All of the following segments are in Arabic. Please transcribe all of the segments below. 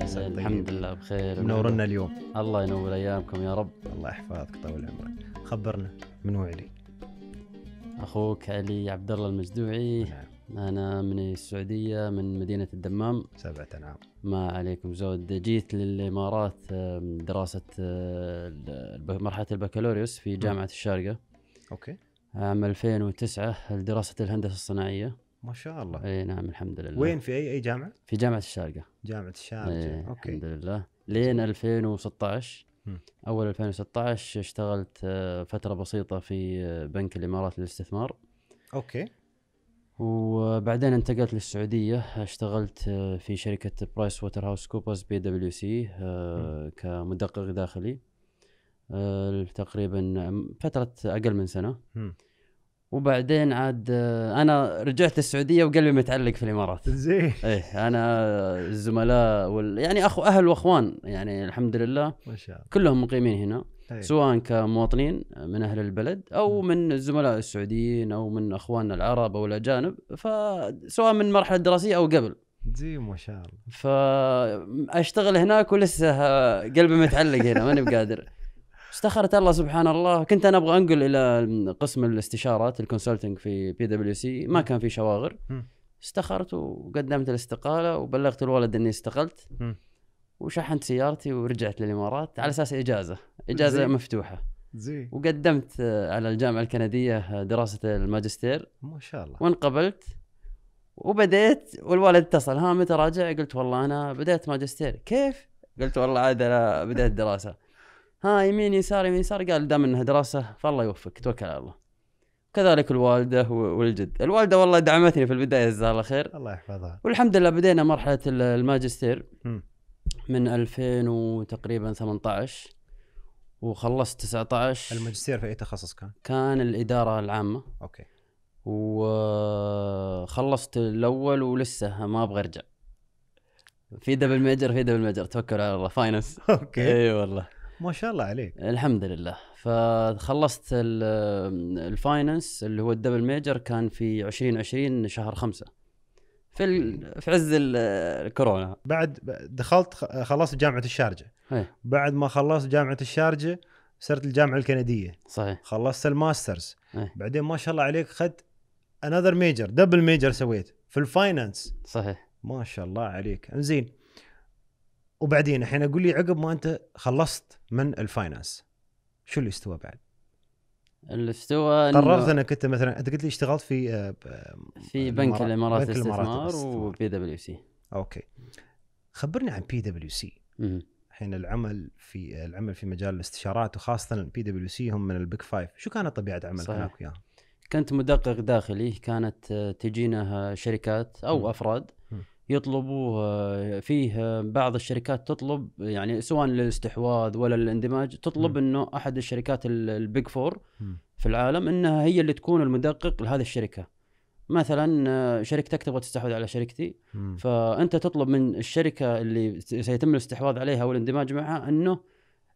الحمد, الحمد لله بخير منورنا اليوم الله ينور ايامكم يا رب الله يحفظك طول عمرك خبرنا من هو علي؟ اخوك علي عبد الله المجدوعي نعم. انا من السعوديه من مدينه الدمام سبعة نعم ما عليكم زود جيت للامارات دراسه آه، مرحله البكالوريوس في نعم. جامعه الشارقه اوكي عام 2009 لدراسه الهندسه الصناعيه ما شاء الله اي نعم الحمد لله وين في اي اي جامعه؟ في جامعه الشارقه جامعه الشارقه اوكي الحمد لله لين 2016 اول 2016 اشتغلت آه، فتره بسيطه في آه، بنك الامارات للاستثمار اوكي وبعدين انتقلت للسعوديه اشتغلت آه، في شركه برايس ووتر هاوس كوبرز بي دبليو سي كمدقق داخلي تقريبا فتره اقل من سنه م. وبعدين عاد آه، انا رجعت السعوديه وقلبي متعلق في الامارات زين ايه انا الزملاء وال... يعني اخو اهل واخوان يعني الحمد لله ما شاء الله كلهم مقيمين هنا أيه. سواء كمواطنين من اهل البلد او من الزملاء السعوديين او من اخواننا العرب او الاجانب فسواء من المرحله الدراسيه او قبل زي ما شاء الله فاشتغل هناك ولسه آه، قلبي متعلق هنا ماني بقادر استخرت الله سبحان الله كنت انا ابغى انقل الى قسم الاستشارات الكونسلتنج في بي دبليو سي ما كان في شواغر استخرت وقدمت الاستقاله وبلغت الولد اني استقلت وشحنت سيارتي ورجعت للامارات على اساس اجازه اجازه زي. مفتوحه زي وقدمت على الجامعه الكنديه دراسه الماجستير ما شاء الله وانقبلت وبديت والوالد اتصل ها متى راجع؟ قلت والله انا بديت ماجستير كيف؟ قلت والله عاد انا بديت دراسه ها يمين يسار يمين يسار قال دام انها دراسه فالله يوفقك توكل على الله كذلك الوالده والجد الوالده والله دعمتني في البدايه جزاها الله خير الله يحفظها والحمد لله بدينا مرحله الماجستير من 2000 وتقريبا 18 وخلصت 19 الماجستير في اي تخصص كان؟ كان الاداره العامه اوكي وخلصت الاول ولسه ما ابغى ارجع في دبل ميجر في دبل ميجر توكل على الله فاينانس اوكي اي أيوة والله ما شاء الله عليك الحمد لله فخلصت الفاينانس اللي هو الدبل ميجر كان في 2020 شهر خمسة في في عز الكورونا بعد دخلت خلصت جامعه الشارجه هي. إيه. بعد ما خلصت جامعه الشارجه صرت الجامعه الكنديه صحيح خلصت الماسترز هي. إيه. بعدين ما شاء الله عليك اخذت انذر ميجر دبل ميجر سويت في الفاينانس صحيح ما شاء الله عليك انزين وبعدين الحين اقول لي عقب ما انت خلصت من الفاينانس شو اللي استوى بعد؟ اللي استوى قررت انك انت مثلا انت قلت لي اشتغلت في آه، آه، في بنك الامارات الاستثمار وبي دبليو سي اوكي خبرني عن بي دبليو سي الحين العمل في العمل في مجال الاستشارات وخاصه البي دبليو سي هم من البيك فايف شو كانت طبيعه عملك هناك وياهم؟ كنت مدقق داخلي كانت تجينا شركات او م. افراد م. يطلبوه آه، فيه آه، بعض الشركات تطلب يعني سواء للاستحواذ ولا للاندماج تطلب م. انه احد الشركات البيج فور في العالم انها هي اللي تكون المدقق لهذه الشركه مثلا آه، شركتك تبغى تستحوذ على شركتي م. فانت تطلب من الشركه اللي سيتم الاستحواذ عليها والاندماج معها انه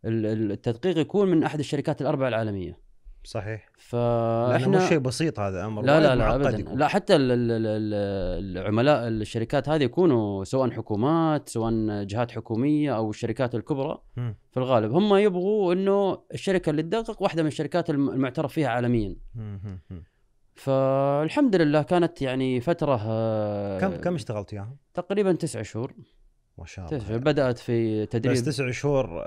التدقيق يكون من احد الشركات الاربعه العالميه صحيح فاحنا احنا شيء بسيط هذا امر لا لا لا ابدا لا حتى العملاء الشركات هذه يكونوا سواء حكومات سواء جهات حكوميه او الشركات الكبرى م. في الغالب هم يبغوا انه الشركه اللي تدقق واحده من الشركات المعترف فيها عالميا فالحمد لله كانت يعني فتره آه، كم كم اشتغلت وياهم؟ تقريبا تسع شهور ما شاء الله بدات في تدريب بس تسع شهور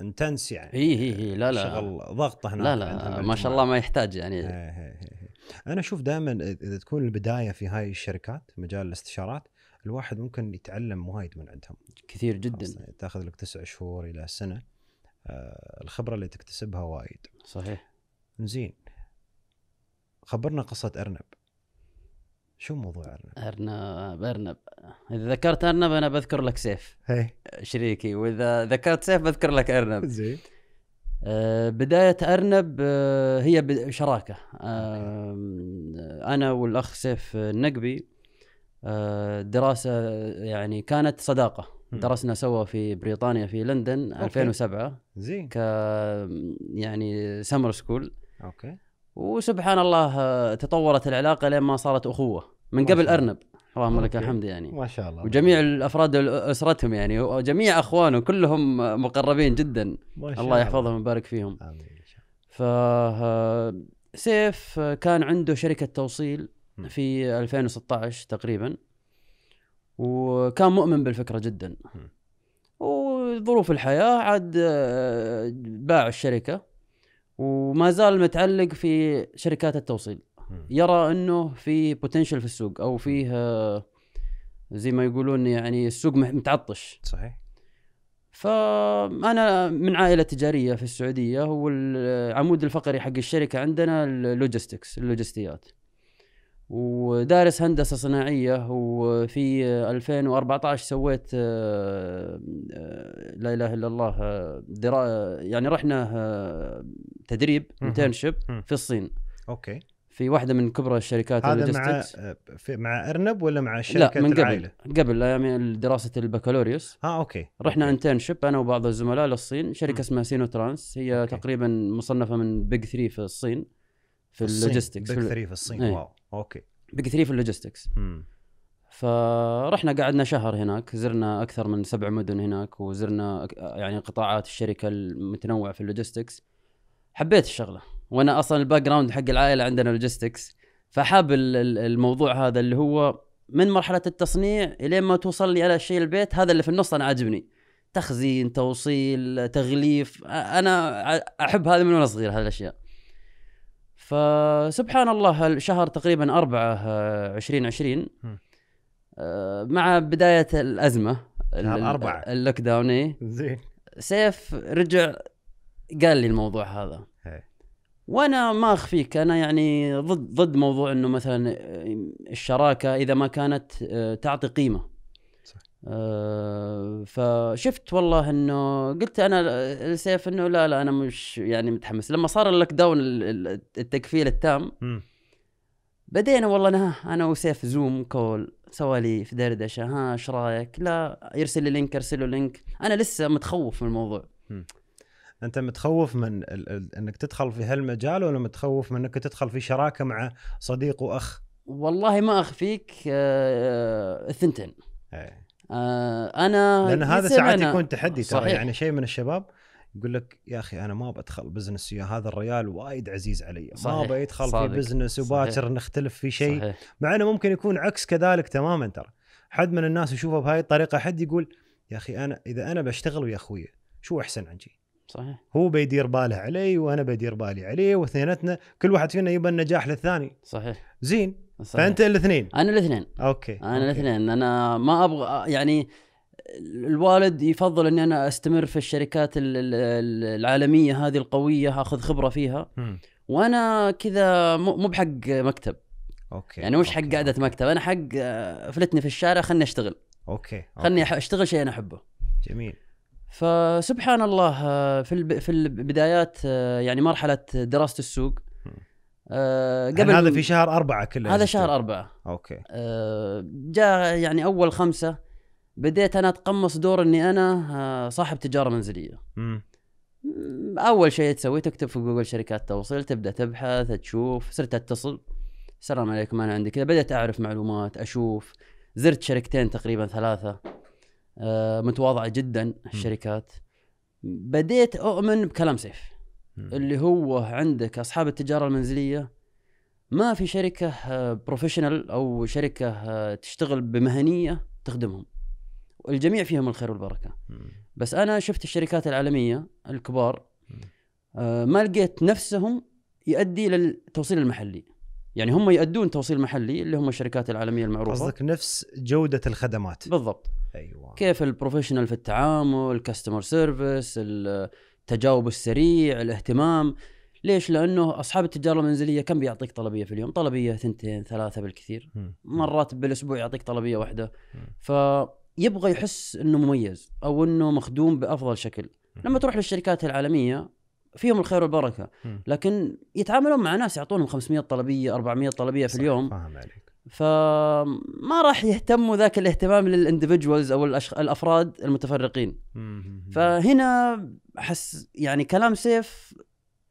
انتنس يعني اي اي لا لا شغل ضغط هناك لا لا ما شاء الله ما يحتاج يعني هي هي هي. انا اشوف دائما اذا تكون البدايه في هاي الشركات مجال الاستشارات الواحد ممكن يتعلم وايد من عندهم كثير جدا يعني تاخذ لك تسع شهور الى سنه آه الخبره اللي تكتسبها وايد صحيح زين خبرنا قصه ارنب شو موضوع ارنب؟ ارنب ارنب اذا ذكرت ارنب انا بذكر لك سيف هي. شريكي واذا ذكرت سيف بذكر لك ارنب زين آه، بداية أرنب آه، هي شراكة آه، أنا والأخ سيف النقبي دراسة يعني كانت صداقة درسنا سوا في بريطانيا في لندن أوكي. 2007 زين ك يعني سمر سكول اوكي وسبحان الله آه، تطورت العلاقه لين ما صارت اخوه من قبل ارنب اللهم لك الحمد يعني ما شاء الله وجميع الافراد اسرتهم يعني وجميع اخوانه كلهم آه، مقربين جدا ما شاء الله يحفظهم ويبارك فيهم امين ف آه، سيف كان عنده شركه توصيل نعم. في 2016 تقريبا وكان مؤمن بالفكره جدا وظروف الحياه عاد باع الشركه وما زال متعلق في شركات التوصيل يرى انه في بوتنشل في السوق او فيه آه، زي ما يقولون يعني السوق متعطش صحيح فانا من عائله تجاريه في السعوديه والعمود الفقري حق الشركه عندنا اللوجيستكس اللوجستيات ودارس هندسه صناعيه وفي 2014 سويت آه، آه، لا اله الا الله آه، درا يعني رحنا تدريب انترنشيب في الصين اوكي في واحده من كبرى الشركات هذا مع في مع ارنب ولا مع شركه لا من قبل العائلة. قبل ايام دراسه البكالوريوس اه اوكي رحنا انترنشيب انا وبعض الزملاء للصين شركه اسمها سينو ترانس هي أوكي. تقريبا مصنفه من بيج 3 في الصين في اللوجيستكس بيج 3 في الصين ايه. واو اوكي بيج 3 في اللوجيستكس فرحنا قعدنا شهر هناك زرنا اكثر من سبع مدن هناك وزرنا يعني قطاعات الشركه المتنوعه في اللوجيستكس حبيت الشغله وانا اصلا الباك جراوند حق العائله عندنا لوجيستكس فحاب الموضوع هذا اللي هو من مرحله التصنيع الين ما توصل لي انا الشيء البيت هذا اللي في النص انا عاجبني تخزين توصيل تغليف انا احب هذا من وانا صغير هذه الاشياء فسبحان الله الشهر تقريبا 4 2020 آه، آه، مع بدايه الازمه نعم، أربعة اللوك داون اي زين سيف رجع قال لي الموضوع هذا وانا ما اخفيك انا يعني ضد ضد موضوع انه مثلا آه، الشراكه اذا ما كانت تعطي قيمه آه، فشفت والله انه قلت انا سيف انه لا لا انا مش يعني متحمس لما صار اللوك داون التقفيل التام بدينا والله انا انا وسيف زوم كول سوالي في دردشه ها ايش رايك؟ لا يرسل لي لينك ارسل له لينك انا لسه متخوف من الموضوع انت متخوف من ال ال انك تدخل في هالمجال ولا متخوف من انك تدخل في شراكه مع صديق واخ؟ والله ما اخفيك آه، آه، الثنتين. أه آه انا لان هذا ساعات يكون تحدي ترى يعني شيء من الشباب يقول لك يا اخي انا ما بدخل بزنس يا هذا الريال وايد عزيز علي ما بدخل في بزنس وباكر نختلف في شيء مع انه ممكن يكون عكس كذلك تماما ترى حد من الناس يشوفه بهاي الطريقه حد يقول يا اخي انا اذا انا بشتغل ويا اخوي شو احسن عندي صحيح هو بيدير باله علي وانا بدير بالي عليه واثنيناتنا كل واحد فينا يبى النجاح للثاني صحيح زين صحيح. فانت الاثنين انا الاثنين اوكي انا أوكي. الاثنين انا ما ابغى يعني الوالد يفضل اني انا استمر في الشركات العالميه هذه القويه اخذ خبره فيها م. وانا كذا مو بحق مكتب اوكي يعني مش حق قاعده مكتب انا حق فلتني في الشارع خلني اشتغل اوكي, أوكي. خلني اشتغل شيء انا احبه جميل فسبحان الله في في البدايات يعني مرحله دراسه السوق قبل آه، يعني هذا في شهر أربعة كله هذا شهر أربعة أوكي آه جاء يعني أول خمسة بديت أنا أتقمص دور إني أنا آه، صاحب تجارة منزلية م. أول شيء تسويه تكتب في جوجل شركات توصيل تبدأ تبحث تشوف صرت أتصل السلام عليكم أنا عندي كذا بدأت أعرف معلومات أشوف زرت شركتين تقريبا ثلاثة آه، متواضعة جدا الشركات بديت أؤمن بكلام سيف اللي هو عندك اصحاب التجاره المنزليه ما في شركه بروفيشنال آه، او شركه آه، تشتغل بمهنيه تخدمهم الجميع فيهم الخير والبركه بس انا شفت الشركات العالميه الكبار آه، ما لقيت نفسهم يؤدي للتوصيل المحلي يعني هم يؤدون توصيل محلي اللي هم الشركات العالميه المعروفه قصدك نفس جوده الخدمات بالضبط ايوه كيف البروفيشنال في التعامل الكاستمر سيرفيس التجاوب السريع الاهتمام ليش؟ لانه اصحاب التجاره المنزليه كم بيعطيك طلبيه في اليوم؟ طلبيه ثنتين ثلاثه بالكثير مرات بالاسبوع يعطيك طلبيه واحده فيبغى يحس انه مميز او انه مخدوم بافضل شكل لما تروح للشركات العالميه فيهم الخير والبركه لكن يتعاملون مع ناس يعطونهم 500 طلبيه 400 طلبيه في اليوم فاهم عليك فما راح يهتموا ذاك الاهتمام للاندفجوالز او الافراد المتفرقين فهنا احس يعني كلام سيف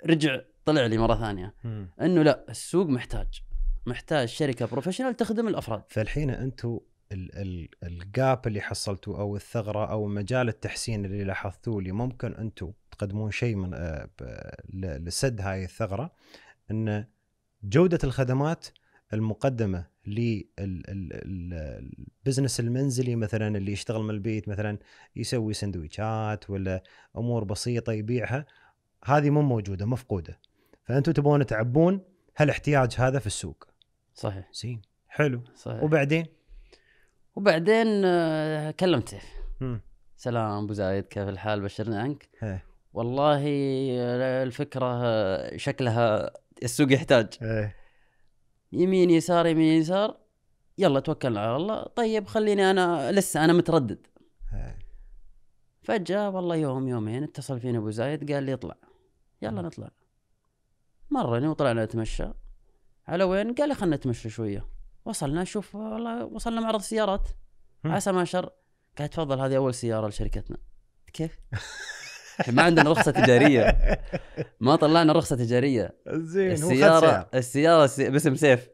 رجع طلع لي مره ثانيه انه لا السوق محتاج محتاج شركه بروفيشنال تخدم الافراد فالحين انتم الجاب اللي حصلتوه او الثغره او مجال التحسين اللي لاحظتوه اللي ممكن انتم تقدمون شيء من آه، لسد هاي الثغره ان جوده الخدمات المقدمه للبزنس المنزلي مثلا اللي يشتغل من البيت مثلا يسوي سندويشات ولا امور بسيطه يبيعها هذه مو موجوده مفقوده فانتم تبون تعبون هالاحتياج هذا في السوق صحيح زين حلو صحيح. وبعدين وبعدين آه، كلمته سلام ابو زايد كيف الحال بشرنا عنك هي. والله آه، الفكره آه، شكلها السوق يحتاج هي. إيه. يمين يسار يمين يسار يلا توكلنا على الله طيب خليني انا لسه انا متردد فجاه والله يوم يومين اتصل فيني ابو زايد قال لي اطلع يلا نطلع مرني وطلعنا نتمشى على وين قال لي خلنا نتمشى شويه وصلنا شوف والله وصلنا معرض سيارات عسى ما شر قال تفضل هذه اول سياره لشركتنا كيف ما عندنا رخصه تجاريه ما طلعنا رخصه تجاريه زين السياره السياره باسم سيف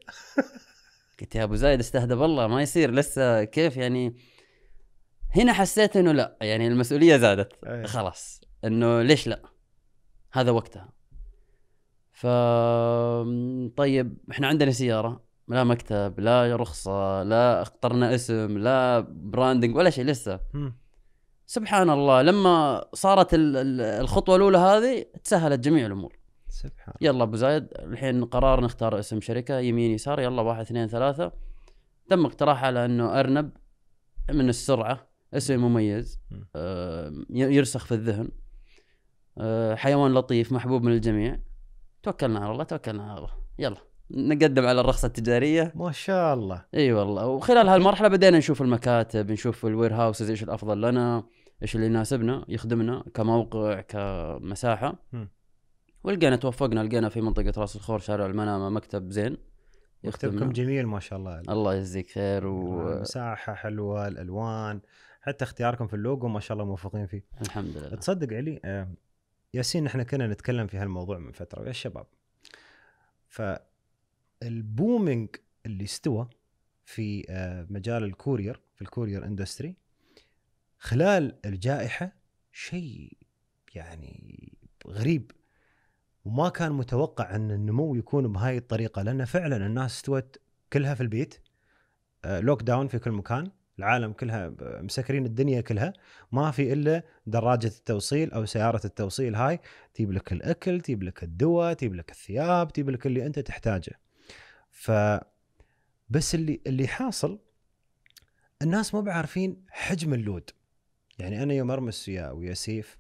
قلت يا ابو زايد استهدف الله ما يصير لسه كيف يعني هنا حسيت انه لا يعني المسؤوليه زادت أيه. خلاص انه ليش لا هذا وقتها ف طيب احنا عندنا سياره لا مكتب لا رخصه لا اخترنا اسم لا براندنج ولا شيء لسه م. سبحان الله لما صارت الخطوه الاولى هذه تسهلت جميع الامور سبحان يلا ابو زايد الحين قرار نختار اسم شركه يمين يسار يلا واحد اثنين ثلاثه تم اقتراح على انه ارنب من السرعه اسم مميز آه، يرسخ في الذهن آه، حيوان لطيف محبوب من الجميع توكلنا على الله توكلنا على الله يلا نقدم على الرخصه التجاريه ما شاء الله اي أيوة والله وخلال هالمرحله بدينا نشوف المكاتب نشوف الوير هاوسز ايش الافضل لنا ايش اللي يناسبنا يخدمنا كموقع كمساحه ولقينا توفقنا لقينا في منطقه راس الخور شارع المنامه مكتب زين مكتبكم جميل ما شاء الله الله يجزيك خير و... آه، مساحه حلوه الالوان حتى اختياركم في اللوجو ما شاء الله موفقين فيه الحمد لله تصدق علي آه، ياسين احنا كنا نتكلم في هالموضوع من فتره ويا الشباب ف البومينج اللي استوى في آه، مجال الكورير في الكورير اندستري خلال الجائحه شيء يعني غريب وما كان متوقع ان النمو يكون بهاي الطريقه لان فعلا الناس استوت كلها في البيت لوك آه، داون في كل مكان العالم كلها آه، مسكرين الدنيا كلها ما في الا دراجه التوصيل او سياره التوصيل هاي تجيب لك الاكل تجيب لك الدواء تجيب لك الثياب تجيب لك اللي انت تحتاجه ف بس اللي اللي حاصل الناس مو بعارفين حجم اللود يعني انا يوم ارمس ويا ويا سيف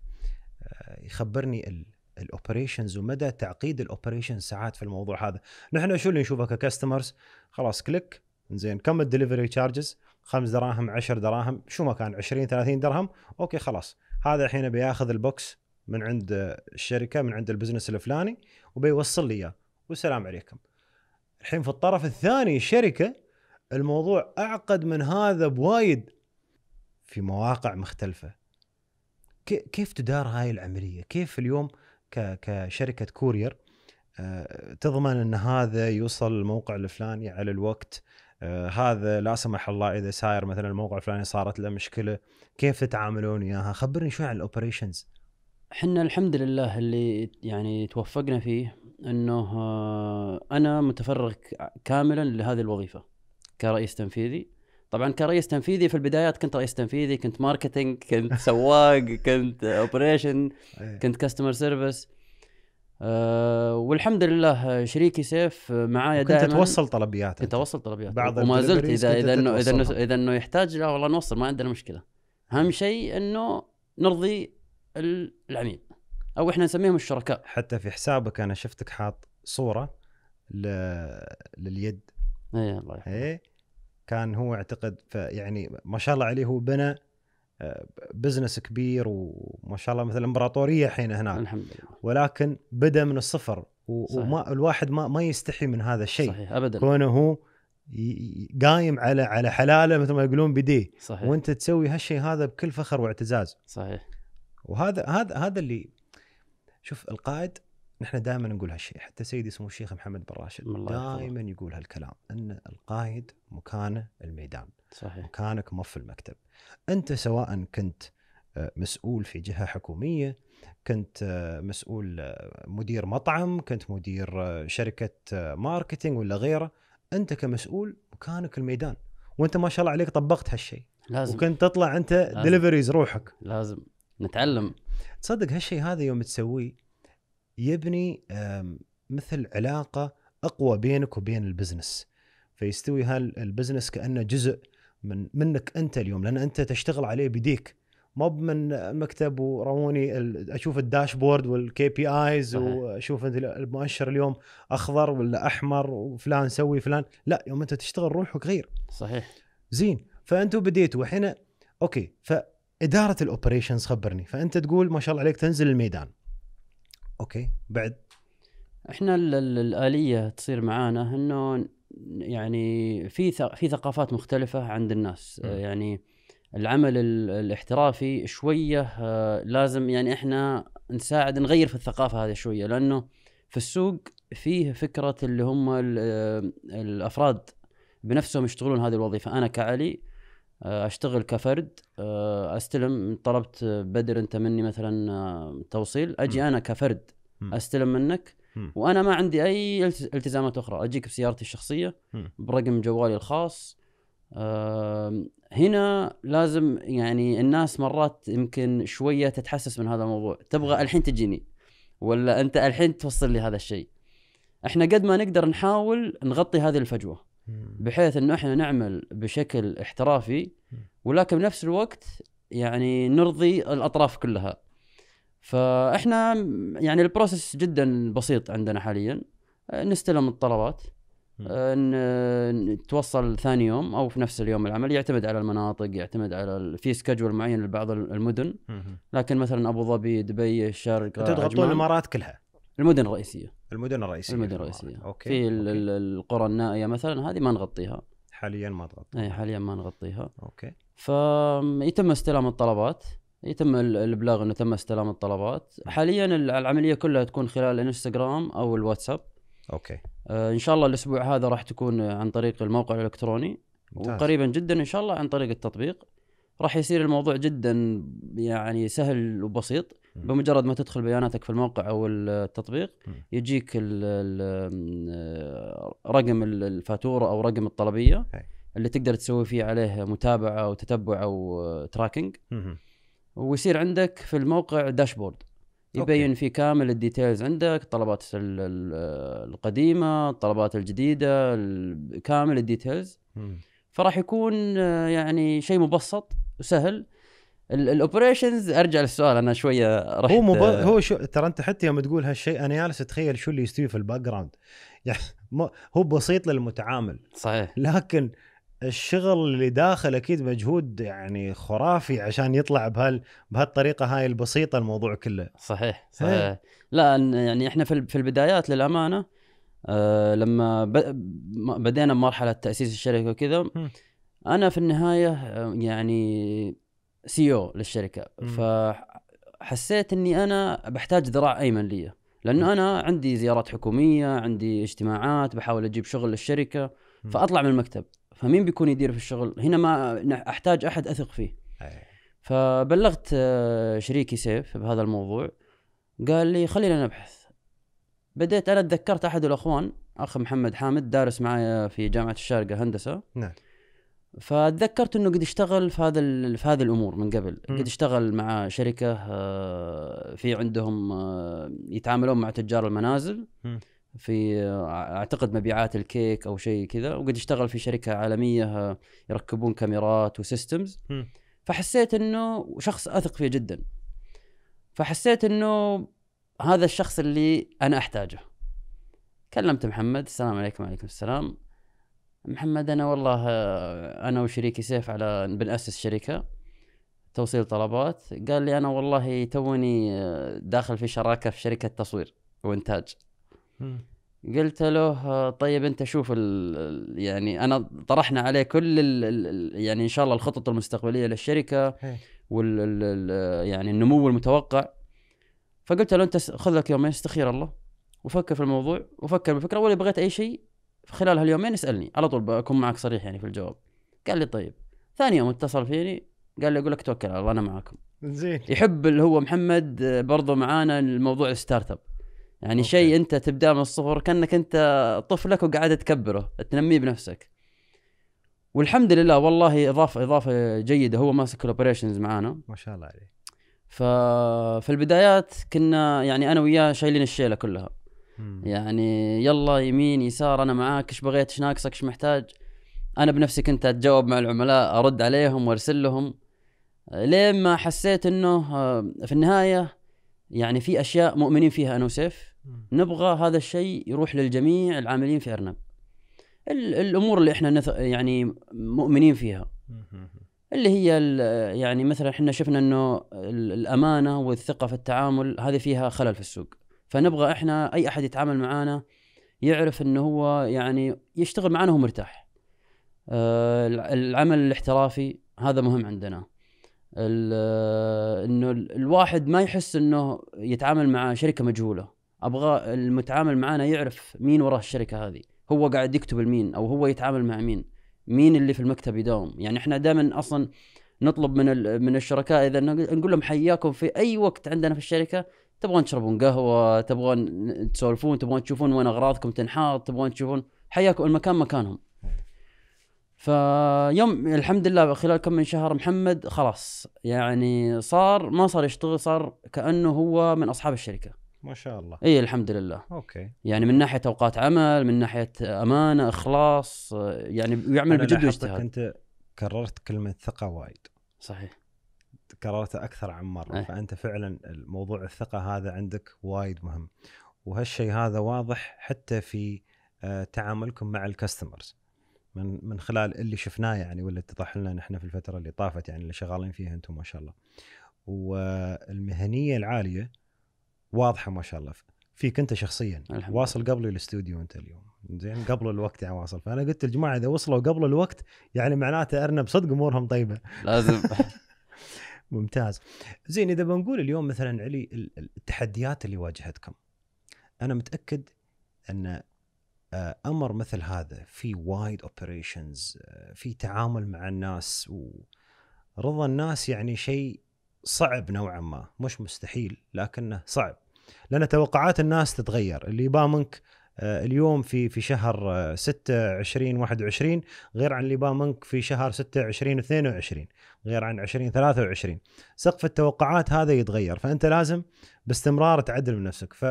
آه، يخبرني الاوبريشنز ومدى تعقيد الاوبريشن ساعات في الموضوع هذا نحن شو اللي نشوفه ككاستمرز خلاص كليك زين كم الدليفري تشارجز 5 دراهم 10 دراهم شو ما كان 20 30 درهم اوكي خلاص هذا الحين بياخذ البوكس من عند الشركه من عند البزنس الفلاني وبيوصل لي اياه والسلام عليكم الحين في الطرف الثاني الشركه الموضوع اعقد من هذا بوايد في مواقع مختلفه كيف تدار هاي العمليه كيف اليوم كشركه كورير آه، تضمن ان هذا يوصل الموقع الفلاني على الوقت آه، هذا لا سمح الله اذا ساير مثلا الموقع الفلاني صارت له مشكله كيف تتعاملون وياها خبرني شوي عن الاوبريشنز احنا الحمد لله اللي يعني توفقنا فيه انه آه، انا متفرغ كاملا لهذه الوظيفه كرئيس تنفيذي طبعا كرئيس تنفيذي في البدايات كنت رئيس تنفيذي كنت ماركتينج كنت سواق كنت اوبريشن كنت كاستمر سيرفيس أه والحمد لله شريكي سيف آه، معايا دائما كنت توصل طلبيات كنت اوصل إيه، طلبيات بعض وما زلت اذا اذا اذا انه اذا انه يحتاج لا والله نوصل ما عندنا مشكله اهم شيء انه نرضي العميل او احنا نسميهم الشركاء حتى في حسابك انا شفتك حاط صوره ل... لليد اي الله يحفظك إيه كان هو اعتقد يعني ما شاء الله عليه هو بنى آه، بزنس كبير وما شاء الله مثل امبراطوريه الحين هناك الحمد لله ولكن بدا من الصفر و... وما الواحد ما ما يستحي من هذا الشيء صحيح ابدا كونه هو قايم على على حلاله مثل ما يقولون بديه صحيح وانت تسوي هالشيء هذا بكل فخر واعتزاز صحيح وهذا هذا هذا اللي شوف القائد نحن دائما نقول هالشيء حتى سيدي سمو الشيخ محمد بن راشد دائما يقول هالكلام ان القائد مكانه الميدان صحيح مكانك مو في المكتب انت سواء كنت آه، مسؤول في جهه حكوميه كنت آه، مسؤول آه، مدير مطعم كنت مدير شركه ماركتينج ولا غيره انت كمسؤول مكانك الميدان وانت ما شاء الله عليك طبقت هالشيء لازم وكنت تطلع انت ديليفريز روحك لازم نتعلم تصدق هالشيء هذا يوم تسويه يبني مثل علاقه اقوى بينك وبين البزنس فيستوي هالبزنس كانه جزء من منك انت اليوم لان انت تشتغل عليه بيديك ما من المكتب وروني اشوف الداشبورد والكي بي ايز واشوف المؤشر اليوم اخضر ولا احمر وفلان سوي فلان لا يوم انت تشتغل روحك غير صحيح زين فانتم بديتوا الحين اوكي ف اداره الاوبريشنز خبرني فانت تقول ما شاء الله عليك تنزل الميدان اوكي بعد احنا الاليه تصير معانا انه يعني في في ثقافات مختلفه عند الناس م. يعني العمل الاحترافي شويه آه، لازم يعني احنا نساعد نغير في الثقافه هذه شويه لانه في السوق فيه فكره اللي هم آه، الافراد بنفسهم يشتغلون هذه الوظيفه انا كعلي آه، اشتغل كفرد آه، استلم طلبت بدر انت مني مثلا آه، توصيل اجي انا كفرد استلم منك وانا ما عندي اي التزامات اخرى اجيك بسيارتي الشخصيه برقم جوالي الخاص هنا لازم يعني الناس مرات يمكن شويه تتحسس من هذا الموضوع تبغى الحين تجيني ولا انت الحين توصل لي هذا الشيء احنا قد ما نقدر نحاول نغطي هذه الفجوه بحيث انه احنا نعمل بشكل احترافي ولكن بنفس الوقت يعني نرضي الاطراف كلها فاحنا يعني البروسيس جدا بسيط عندنا حاليا آه، نستلم الطلبات آه، توصل ثاني يوم او في نفس اليوم العمل يعتمد على المناطق يعتمد على في سكجول معين لبعض المدن لكن مثلا ابو ظبي دبي الشارقه تضغطون الامارات كلها المدن الرئيسيه المدن الرئيسيه المدن الرئيسيه اوكي في أوكي. القرى النائيه مثلا هذه ما نغطيها حاليا ما تغطي اي حاليا ما نغطيها اوكي فيتم استلام الطلبات يتم الابلاغ انه تم استلام الطلبات حاليا العمليه كلها تكون خلال الانستغرام او الواتساب اوكي آه ان شاء الله الاسبوع هذا راح تكون عن طريق الموقع الالكتروني ممتاز. وقريبا جدا ان شاء الله عن طريق التطبيق راح يصير الموضوع جدا يعني سهل وبسيط بمجرد ما تدخل بياناتك في الموقع او التطبيق يجيك ال ال رقم الفاتوره او رقم الطلبيه اللي تقدر تسوي فيه عليه متابعه وتتبع او تراكنج ويصير عندك في الموقع داشبورد يبين فيه كامل الديتيلز عندك الطلبات القديمه الطلبات الجديده كامل الديتيلز فراح يكون آه، يعني شيء مبسط وسهل الاوبريشنز ارجع للسؤال انا شويه رحت هو مب... هو شو ترى انت حتى يوم تقول هالشيء انا جالس اتخيل شو اللي يستوي في الباك جراوند يعني م... هو بسيط للمتعامل صحيح لكن الشغل اللي داخل اكيد مجهود يعني خرافي عشان يطلع بهال بهالطريقه هاي البسيطه الموضوع كله صحيح إيه. صحيح هي. لا يعني احنا في البدايات للامانه أه لما بدينا بمرحله تاسيس الشركه وكذا انا في النهايه آه، يعني سي او e للشركه فحسيت اني انا بحتاج ذراع ايمن لي لانه انا عندي زيارات حكوميه عندي اجتماعات بحاول اجيب شغل للشركه فاطلع من المكتب فمين بيكون يدير في الشغل هنا ما احتاج احد اثق فيه فبلغت آه، شريكي سيف بهذا الموضوع قال لي خلينا نبحث بديت انا تذكرت احد الاخوان اخ محمد حامد دارس معايا في جامعه الشارقه هندسه نعم فتذكرت انه قد اشتغل في هذا في هذه الامور من قبل، م. قد اشتغل مع شركه آه، في عندهم آه، يتعاملون مع تجار المنازل م. في آه، اعتقد مبيعات الكيك او شيء كذا، وقد اشتغل في شركه عالميه يركبون كاميرات وسيستمز م. فحسيت انه شخص اثق فيه جدا. فحسيت انه هذا الشخص اللي انا احتاجه. كلمت محمد السلام عليكم وعليكم السلام محمد انا والله آه، انا وشريكي سيف على بناسس شركه توصيل طلبات قال لي انا والله توني آه، داخل في شراكه في شركه تصوير وانتاج قلت له آه، طيب انت شوف الـ يعني انا طرحنا عليه كل الـ يعني ان شاء الله الخطط المستقبليه للشركه إيه. وال يعني النمو المتوقع فقلت له انت خذ لك يومين استخير الله وفكر في الموضوع وفكر بالفكره ولا بغيت اي شيء خلال هاليومين اسالني على طول بكون معك صريح يعني في الجواب قال لي طيب ثاني يوم اتصل فيني قال لي اقول لك توكل على الله انا معاكم زين يحب اللي هو محمد آه، برضه معانا الموضوع الستارت اب يعني شيء انت تبدا من الصفر كانك انت طفلك وقاعد تكبره تنميه بنفسك والحمد لله والله اضافه اضافه جيده هو ماسك الاوبريشنز معانا ما شاء الله عليه ففي البدايات كنا يعني انا وياه شايلين الشيله كلها يعني يلا يمين يسار انا معاك ايش بغيت ايش ناقصك ايش محتاج انا بنفسي كنت اتجاوب مع العملاء ارد عليهم وارسل لهم لين ما حسيت انه آه، في النهايه يعني في اشياء مؤمنين فيها انا وسيف نبغى هذا الشيء يروح للجميع العاملين في ارنب الامور اللي احنا نث... يعني مؤمنين فيها اللي هي يعني مثلا احنا شفنا انه الامانه والثقه في التعامل هذه فيها خلل في السوق فنبغى احنا اي احد يتعامل معانا يعرف انه هو يعني يشتغل معانا وهو مرتاح آه، العمل الاحترافي هذا مهم عندنا انه الواحد ما يحس انه يتعامل مع شركه مجهوله ابغى المتعامل معانا يعرف مين وراء الشركه هذه هو قاعد يكتب لمين او هو يتعامل مع مين مين اللي في المكتب يداوم يعني احنا دائما اصلا نطلب من من الشركاء اذا نقول لهم حياكم في اي وقت عندنا في الشركه تبغون تشربون قهوه تبغون تسولفون تبغون تشوفون وين اغراضكم تنحاط تبغون تشوفون حياكم المكان مكانهم فيوم الحمد لله خلال كم من شهر محمد خلاص يعني صار ما صار يشتغل صار كانه هو من اصحاب الشركه ما شاء الله اي الحمد لله اوكي يعني من ناحيه اوقات عمل من ناحيه امانه اخلاص يعني يعمل بجد واجتهاد انت كررت كلمه ثقه وايد صحيح كررته اكثر عن مره أيه. فانت فعلا موضوع الثقه هذا عندك وايد مهم وهالشيء هذا واضح حتى في آه، تعاملكم مع الكاستمرز من من خلال اللي شفناه يعني واللي اتضح لنا نحن في الفتره اللي طافت يعني اللي شغالين فيها انتم ما شاء الله والمهنيه العاليه واضحه ما شاء الله فيك انت شخصيا واصل قبل الاستوديو انت اليوم زين قبل الوقت يعني واصل فانا قلت الجماعه اذا وصلوا قبل الوقت يعني معناته ارنب صدق امورهم طيبه لازم ممتاز زين اذا بنقول اليوم مثلا علي التحديات اللي واجهتكم انا متاكد ان آه، امر مثل هذا في وايد اوبريشنز آه، في تعامل مع الناس ورضا الناس يعني شيء صعب نوعا ما مش مستحيل لكنه صعب لان توقعات الناس تتغير اللي يبا منك آه، اليوم في في شهر 6 20 21 غير عن بان منك في شهر 6 20 22 غير عن 20 23 سقف التوقعات هذا يتغير فانت لازم باستمرار تعدل من نفسك ف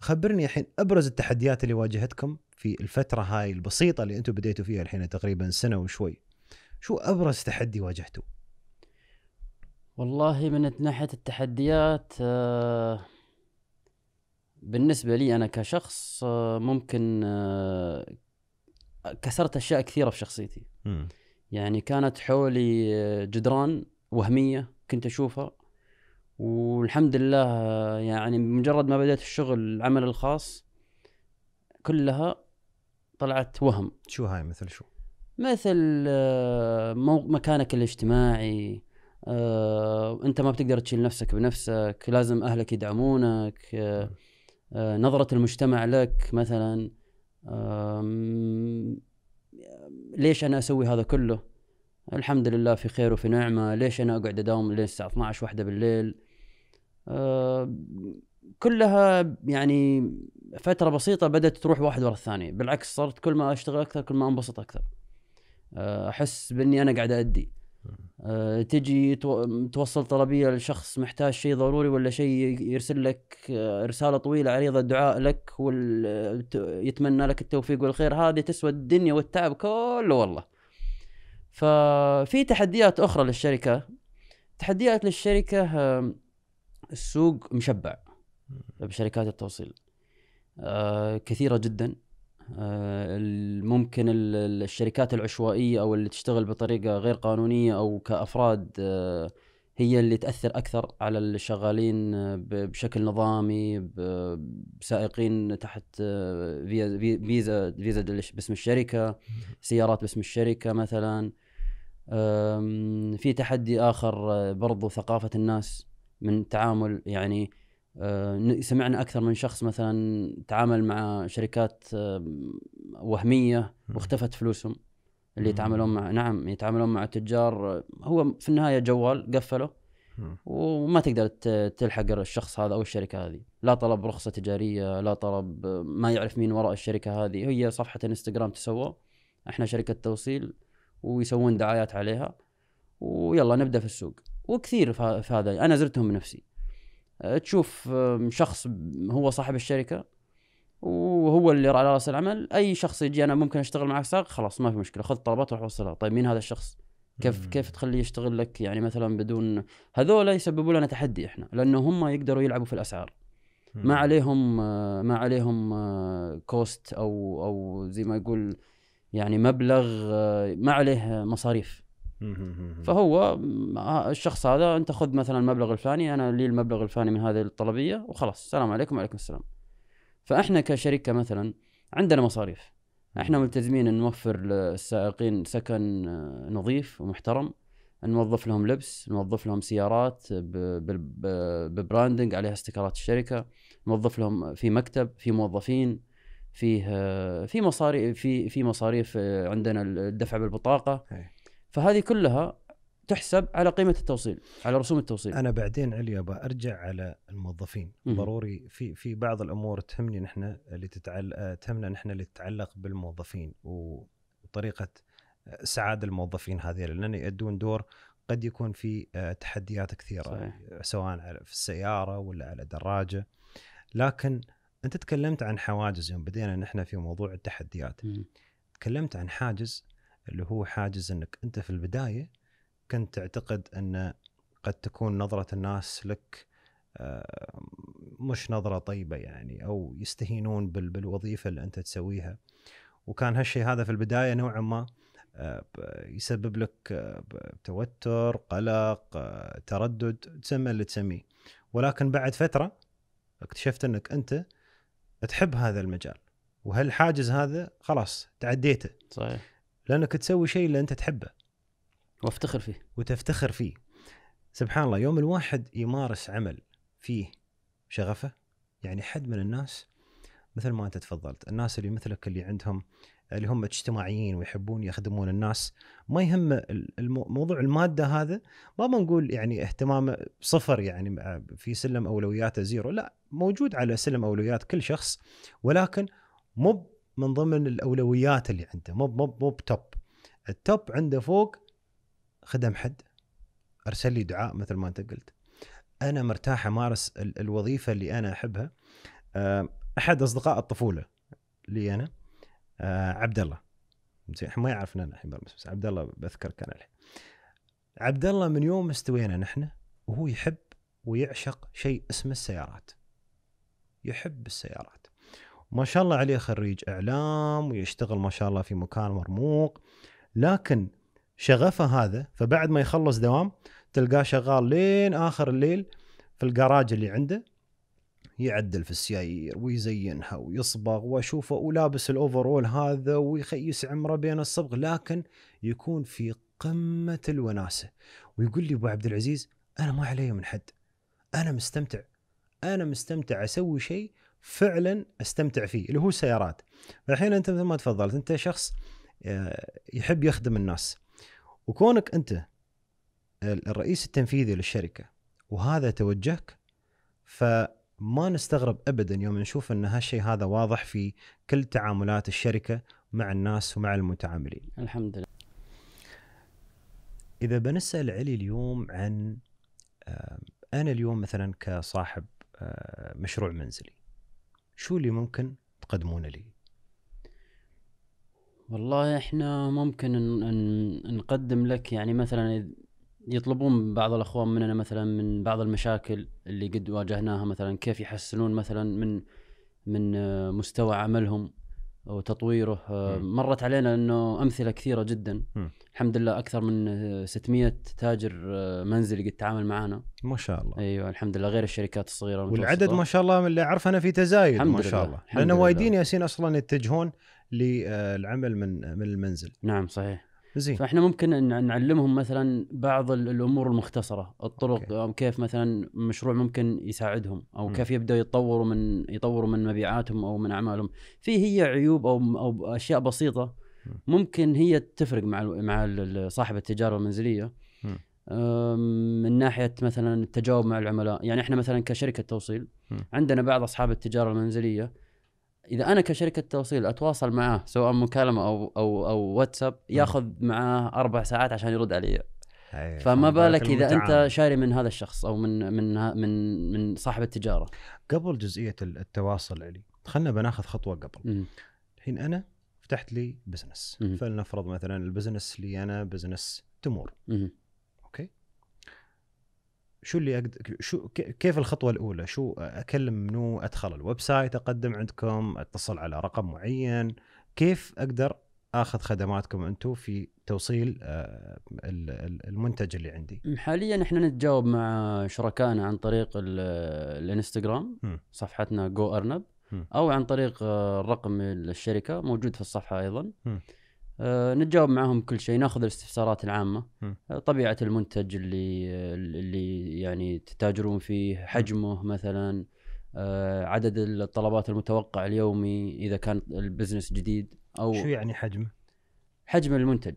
خبرني الحين ابرز التحديات اللي واجهتكم في الفتره هاي البسيطه اللي انتم بديتوا فيها الحين تقريبا سنه وشوي شو ابرز تحدي واجهته والله من ناحيه التحديات آه بالنسبه لي انا كشخص آه، ممكن آه، كسرت اشياء كثيره في شخصيتي م. يعني كانت حولي آه، جدران وهميه كنت اشوفها والحمد لله يعني مجرد ما بدأت الشغل العمل الخاص كلها طلعت وهم شو هاي مثل شو؟ مثل مكانك الاجتماعي انت ما بتقدر تشيل نفسك بنفسك لازم اهلك يدعمونك آه، نظرة المجتمع لك مثلا ليش أنا أسوي هذا كله الحمد لله في خير وفي نعمة ليش أنا أقعد أداوم لين الساعة 12 واحدة بالليل كلها يعني فترة بسيطة بدأت تروح واحد ورا الثاني بالعكس صرت كل ما أشتغل أكثر كل ما أنبسط أكثر آه، أحس بإني أنا قاعد أدي آه، تجي توصل طلبيه لشخص محتاج شيء ضروري ولا شيء يرسل لك آه، رساله طويله عريضه دعاء لك ويتمنى لك التوفيق والخير هذه تسوى الدنيا والتعب كله والله ففي تحديات اخرى للشركه تحديات للشركه السوق مشبع بشركات التوصيل آه، كثيره جدا آه، ممكن الشركات العشوائيه او اللي تشتغل بطريقه غير قانونيه او كافراد آه، هي اللي تاثر اكثر على الشغالين آه، بشكل نظامي بسائقين تحت فيزا فيزا فيزا باسم الشركه سيارات باسم الشركه مثلا في تحدي اخر برضو ثقافه الناس من تعامل يعني آه، سمعنا اكثر من شخص مثلا تعامل مع شركات وهميه واختفت فلوسهم اللي يتعاملون مع نعم يتعاملون مع تجار آه، هو في النهايه جوال قفله وما تقدر تلحق الشخص هذا او الشركه هذه لا طلب رخصه تجاريه لا طلب آه، ما يعرف مين وراء الشركه هذه هي صفحه انستغرام تسوى احنا شركه توصيل ويسوون دعايات عليها ويلا نبدا في السوق وكثير في هذا انا زرتهم بنفسي آه، تشوف آه، شخص هو صاحب الشركه وهو اللي على راس العمل اي شخص يجي انا ممكن اشتغل معك ساق خلاص ما في مشكله خذ طلبات وروح وصلها طيب مين هذا الشخص كيف كيف تخليه يشتغل لك يعني مثلا بدون هذول يسببوا لنا تحدي احنا لانه هم يقدروا يلعبوا في الاسعار ما عليهم آه، ما عليهم كوست او او زي ما يقول يعني مبلغ ما عليه مصاريف فهو آه، الشخص هذا انت خذ مثلا المبلغ الفلاني انا لي المبلغ الفلاني من هذه الطلبيه وخلاص السلام عليكم وعليكم السلام فاحنا كشركه مثلا عندنا مصاريف احنا ملتزمين ان نوفر للسائقين سكن آه، نظيف ومحترم نوظف لهم لبس نوظف لهم سيارات ببراندنج عليها استيكرات الشركه نوظف لهم في مكتب في موظفين فيه آه، في مصاريف في في مصاريف عندنا الدفع بالبطاقه إيه. فهذه كلها تحسب على قيمه التوصيل على رسوم التوصيل انا بعدين علي ابغى ارجع على الموظفين م. ضروري في في بعض الامور تهمني نحن اللي تتعلق تهمنا نحن اللي تتعلق بالموظفين وطريقه سعاده الموظفين هذه لان يؤدون دور قد يكون في آه، تحديات كثيره صحيح. سواء في السياره ولا على دراجه لكن انت تكلمت عن حواجز يوم بدينا نحن في موضوع التحديات م. تكلمت عن حاجز اللي هو حاجز انك انت في البدايه كنت تعتقد ان قد تكون نظره الناس لك آه، مش نظره طيبه يعني او يستهينون بالوظيفه اللي انت تسويها وكان هالشيء هذا في البدايه نوعا ما آه، يسبب لك آه، توتر قلق تردد تسمى اللي تسميه ولكن بعد فتره اكتشفت انك انت تحب هذا المجال وهالحاجز هذا خلاص تعديته صحيح لانك تسوي شيء اللي انت تحبه وافتخر فيه وتفتخر فيه سبحان الله يوم الواحد يمارس عمل فيه شغفه يعني حد من الناس مثل ما انت تفضلت الناس اللي مثلك اللي عندهم اللي هم اجتماعيين ويحبون يخدمون الناس ما يهم موضوع الماده هذا ما بنقول يعني اهتمامه صفر يعني في سلم اولوياته زيرو لا موجود على سلم اولويات كل شخص ولكن مو من ضمن الاولويات اللي عنده مو مو مو بتوب التوب عنده فوق خدم حد ارسل لي دعاء مثل ما انت قلت انا مرتاح امارس الوظيفه اللي انا احبها آه، احد اصدقاء الطفوله لي انا آه، عبد الله زين ما يعرفنا الحين بس عبد الله بذكر كان الحين عبد الله من يوم استوينا نحن وهو يحب ويعشق شيء اسمه السيارات يحب السيارات ما شاء الله عليه خريج اعلام ويشتغل ما شاء الله في مكان مرموق لكن شغفه هذا فبعد ما يخلص دوام تلقاه شغال لين اخر الليل في الجراج اللي عنده يعدل في السيايير ويزينها ويصبغ واشوفه ولابس الاوفرول هذا ويخيس عمره بين الصبغ لكن يكون في قمه الوناسه ويقول لي ابو عبد العزيز انا ما علي من حد انا مستمتع انا مستمتع اسوي شيء فعلا استمتع فيه اللي هو السيارات الحين انت مثل ما تفضلت انت شخص آه، يحب يخدم الناس وكونك انت الرئيس التنفيذي للشركه وهذا توجهك فما نستغرب ابدا يوم نشوف ان هالشيء هذا واضح في كل تعاملات الشركه مع الناس ومع المتعاملين. الحمد لله. اذا بنسال علي اليوم عن آه، انا اليوم مثلا كصاحب آه، مشروع منزلي شو اللي ممكن تقدمونه لي والله احنا ممكن ان ان نقدم لك يعني مثلا يطلبون بعض الاخوان مننا مثلا من بعض المشاكل اللي قد واجهناها مثلا كيف يحسنون مثلا من من آه، مستوى عملهم وتطويره آه، مرت علينا انه امثله كثيره جدا الحمد لله اكثر من 600 تاجر آه، منزلي قد تعامل معنا ما شاء الله ايوه الحمد لله غير الشركات الصغيره والعدد ما شاء الله من اللي اعرف انا في تزايد الحمد ما شاء الله لان وايدين ياسين اصلا يتجهون للعمل من من المنزل نعم صحيح زين فاحنا ممكن نعلمهم مثلا بعض الامور المختصره الطرق أو كيف مثلا مشروع ممكن يساعدهم او م. كيف يبداوا يتطوروا من يطوروا من مبيعاتهم او من اعمالهم في هي عيوب او او اشياء بسيطه ممكن هي تفرق مع مع صاحب التجاره المنزليه من ناحيه مثلا التجاوب مع العملاء يعني احنا مثلا كشركه توصيل عندنا بعض اصحاب التجاره المنزليه اذا انا كشركه توصيل اتواصل معاه سواء مكالمه او او او واتساب ياخذ معاه اربع ساعات عشان يرد علي فما بالك اذا انت شاري من هذا الشخص او من من من من صاحب التجاره قبل جزئيه التواصل علي خلنا بناخذ خطوه قبل الحين انا فتحت لي بزنس فلنفرض مثلا البزنس لي انا بزنس تمور شو اللي أقدر شو كيف الخطوه الاولى شو اكلم منو ادخل الويب سايت اقدم عندكم اتصل على رقم معين كيف اقدر اخذ خدماتكم انتم في توصيل آه، المنتج اللي عندي حاليا احنا نتجاوب مع شركائنا عن طريق الانستغرام صفحتنا جو ارنب او عن طريق آه، الرقم الشركه موجود في الصفحه ايضا م. آه، نتجاوب معاهم كل شيء ناخذ الاستفسارات العامه آه، طبيعه المنتج اللي اللي يعني تتاجرون فيه حجمه مثلا آه، عدد الطلبات المتوقع اليومي اذا كان البزنس جديد او شو يعني حجم حجم المنتج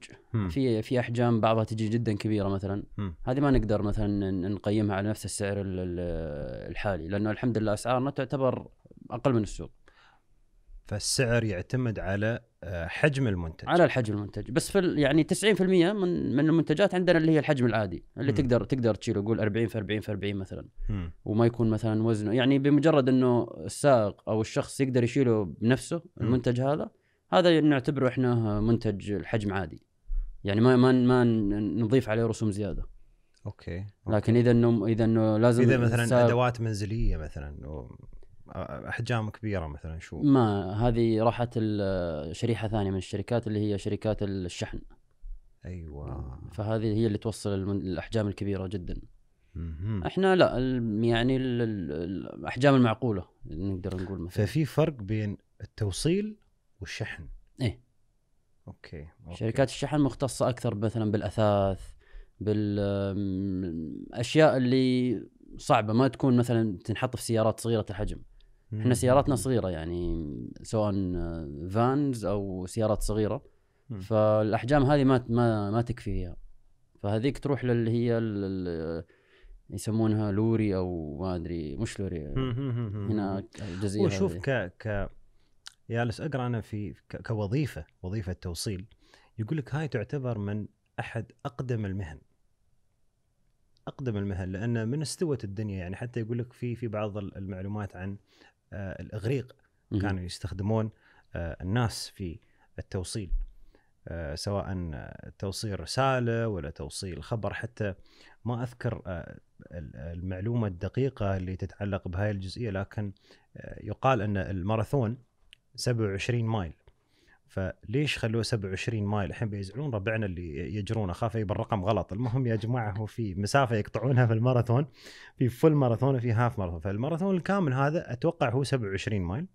في في احجام بعضها تجي جدا كبيره مثلا هذه ما نقدر مثلا نقيمها على نفس السعر الحالي لانه الحمد لله اسعارنا تعتبر اقل من السوق فالسعر يعتمد على آه، حجم المنتج على الحجم المنتج بس في يعني 90% من من المنتجات عندنا اللي هي الحجم العادي اللي م. تقدر تقدر تشيله قول 40 في 40 في 40 مثلا م. وما يكون مثلا وزنه يعني بمجرد انه السائق او الشخص يقدر يشيله بنفسه المنتج م. هذا هذا نعتبره احنا منتج الحجم عادي يعني ما ما ما نضيف عليه رسوم زياده اوكي, أوكي. لكن اذا انه اذا انه لازم اذا مثلا ادوات منزليه مثلا احجام كبيره مثلا شو ما هذه راحت شريحه ثانيه من الشركات اللي هي شركات الشحن ايوه فهذه هي اللي توصل الاحجام الكبيره جدا مم. احنا لا يعني الاحجام المعقوله نقدر نقول مثلا ففي فرق بين التوصيل والشحن ايه اوكي, أوكي. شركات الشحن مختصه اكثر مثلا بالاثاث بالاشياء اللي صعبه ما تكون مثلا تنحط في سيارات صغيره الحجم احنا سياراتنا صغيره يعني سواء فانز او سيارات صغيره فالاحجام هذه ما ما, ما فيها فهذيك تروح للي هي يسمونها لوري او ما ادري مش لوري هنا الجزيره وشوف ك ك يالس اقرا انا في كوظيفه وظيفه توصيل يقول لك هاي تعتبر من احد اقدم المهن اقدم المهن لان من استوت الدنيا يعني حتى يقول لك في في بعض المعلومات عن آه، الاغريق كانوا يستخدمون آه، الناس في التوصيل آه، سواء توصيل رساله ولا توصيل خبر حتى ما اذكر المعلومه الدقيقه اللي تتعلق بهاي الجزئيه لكن يقال ان الماراثون 27 مايل فليش خلوه 27 مايل الحين بيزعلون ربعنا اللي يجرون اخاف يبقى الرقم غلط المهم يا جماعه هو في مسافه يقطعونها في الماراثون في فول ماراثون وفي هاف ماراثون فالماراثون الكامل هذا اتوقع هو 27 مايل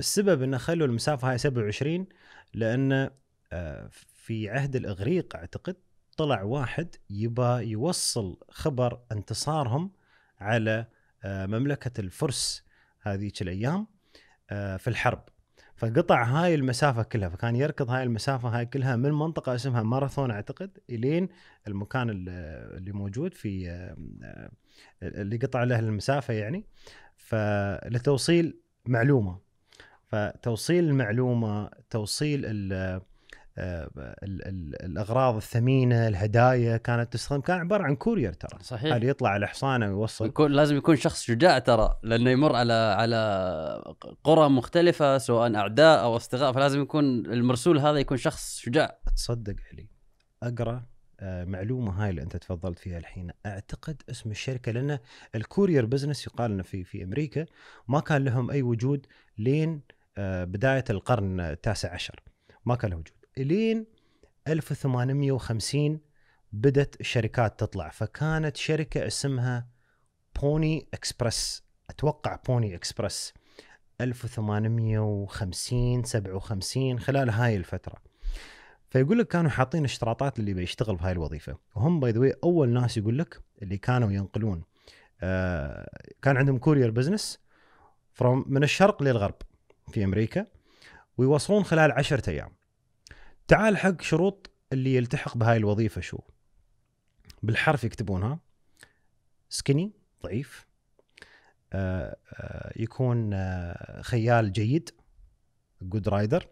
السبب انه خلوا المسافه هاي 27 لانه آه، في عهد الاغريق اعتقد طلع واحد يبى يوصل خبر انتصارهم على آه، مملكه الفرس هذيك الايام آه، في الحرب فقطع هاي المسافه كلها فكان يركض هاي المسافه هاي كلها من منطقه اسمها ماراثون اعتقد الين المكان اللي موجود في آه، اللي قطع له المسافه يعني فلتوصيل معلومه فتوصيل المعلومه توصيل الاغراض الثمينه الهدايا كانت تستخدم كان عباره عن كورير ترى صحيح اللي يطلع على حصانه ويوصل يكون لازم يكون شخص شجاع ترى لانه يمر على على قرى مختلفه سواء اعداء او اصدقاء فلازم يكون المرسول هذا يكون شخص شجاع تصدق علي اقرا آه، معلومه هاي اللي انت تفضلت فيها الحين اعتقد اسم الشركه لان الكورير بزنس يقال انه في في امريكا ما كان لهم اي وجود لين آه، بدايه القرن التاسع عشر ما كان له وجود الين 1850 بدت الشركات تطلع فكانت شركه اسمها بوني اكسبرس اتوقع بوني اكسبرس 1850 57 خلال هاي الفتره فيقول لك كانوا حاطين اشتراطات اللي بيشتغل بهاي الوظيفه وهم باي ذا اول ناس يقول لك اللي كانوا ينقلون آه، كان عندهم كورير بزنس من الشرق للغرب في امريكا ويوصلون خلال 10 ايام تعال حق شروط اللي يلتحق بهاي الوظيفه شو بالحرف يكتبونها سكني ضعيف آه، آه، يكون آه، خيال جيد جود رايدر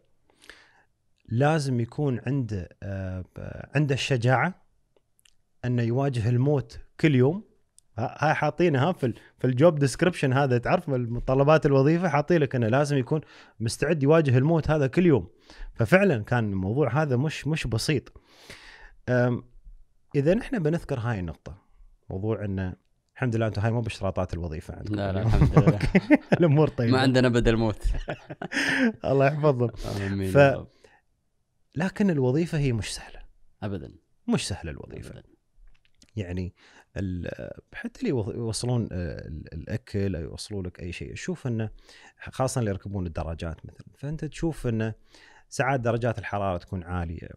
لازم يكون عنده عنده الشجاعه انه يواجه الموت كل يوم هاي حاطينها في في الجوب ديسكربشن هذا تعرف متطلبات الوظيفه حاطين لك انه لازم يكون مستعد يواجه الموت هذا كل يوم ففعلا كان الموضوع هذا مش مش بسيط اذا نحن بنذكر هاي النقطه موضوع انه الحمد لله انتم هاي مو باشتراطات الوظيفه عندكم لا لا الحمد لله الامور طيبه ما عندنا بدل موت الله يحفظهم امين ف... لكن الوظيفه هي مش سهله ابدا مش سهله الوظيفه أبداً. يعني حتى اللي يوصلون آه، الاكل او يوصلوا لك اي شيء تشوف انه خاصه اللي يركبون الدراجات مثلا فانت تشوف انه ساعات درجات الحراره تكون عاليه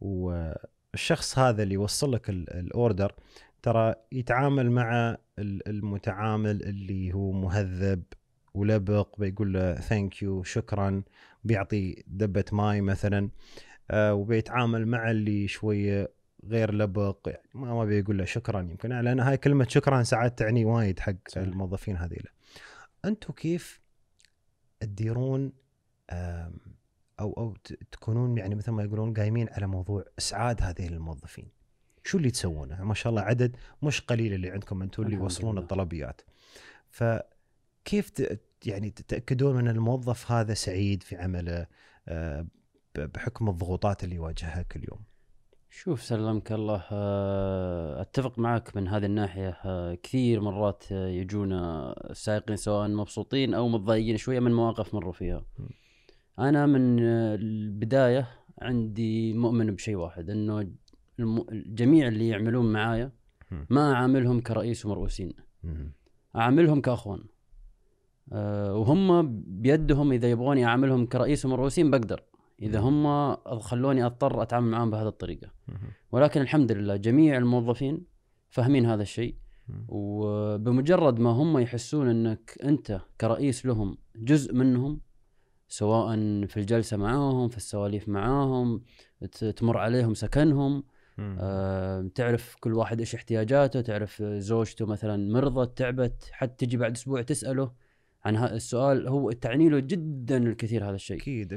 والشخص هذا اللي يوصل لك الاوردر ترى يتعامل مع المتعامل اللي هو مهذب ولبق بيقول له ثانك يو شكرا بيعطي دبه ماي مثلا آه، وبيتعامل مع اللي شويه غير لبق يعني ما ابي اقول له شكرا يمكن لان هاي كلمه شكرا ساعات تعني وايد حق صحيح. الموظفين هذيلا انتم كيف تديرون او او تكونون يعني مثل ما يقولون قايمين على موضوع اسعاد هذه الموظفين شو اللي تسوونه ما شاء الله عدد مش قليل اللي عندكم انتم اللي يوصلون الطلبيات فكيف يعني تتاكدون ان الموظف هذا سعيد في عمله آه، بحكم الضغوطات اللي يواجهها كل يوم شوف سلمك الله آه، اتفق معك من هذه الناحيه آه، كثير مرات آه، يجونا السائقين سواء مبسوطين او متضايقين شويه من مواقف مروا فيها انا من البدايه عندي مؤمن بشيء واحد انه الجميع اللي يعملون معايا ما اعاملهم كرئيس ومرؤوسين اعاملهم كاخوان وهم بيدهم اذا يبغوني اعاملهم كرئيس ومرؤوسين بقدر اذا هم خلوني اضطر اتعامل معاهم بهذه الطريقه ولكن الحمد لله جميع الموظفين فاهمين هذا الشيء وبمجرد ما هم يحسون انك انت كرئيس لهم جزء منهم سواء في الجلسه معاهم في السواليف معاهم تمر عليهم سكنهم آه، تعرف كل واحد ايش احتياجاته تعرف زوجته مثلا مرضت تعبت حتى تجي بعد اسبوع تساله عن السؤال هو تعني له جدا الكثير هذا الشيء اكيد